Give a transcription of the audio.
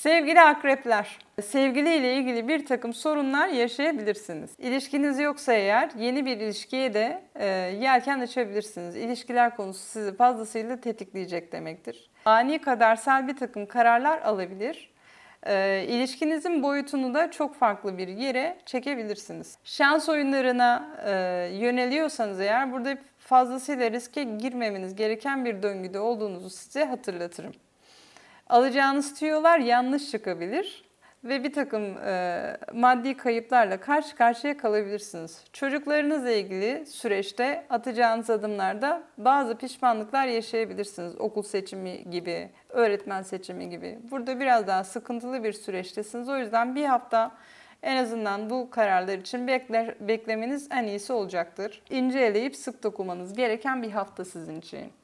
Sevgili akrepler, sevgili ile ilgili bir takım sorunlar yaşayabilirsiniz. İlişkiniz yoksa eğer yeni bir ilişkiye de e, yelken açabilirsiniz. İlişkiler konusu sizi fazlasıyla tetikleyecek demektir. Ani kadersel bir takım kararlar alabilir. E, ilişkinizin boyutunu da çok farklı bir yere çekebilirsiniz. Şans oyunlarına e, yöneliyorsanız eğer burada fazlasıyla riske girmemeniz gereken bir döngüde olduğunuzu size hatırlatırım alacağınız tüyolar yanlış çıkabilir ve bir takım e, maddi kayıplarla karşı karşıya kalabilirsiniz. Çocuklarınızla ilgili süreçte atacağınız adımlarda bazı pişmanlıklar yaşayabilirsiniz. Okul seçimi gibi, öğretmen seçimi gibi. Burada biraz daha sıkıntılı bir süreçtesiniz. O yüzden bir hafta en azından bu kararlar için bekler, beklemeniz en iyisi olacaktır. İnceleyip sık dokumanız gereken bir hafta sizin için.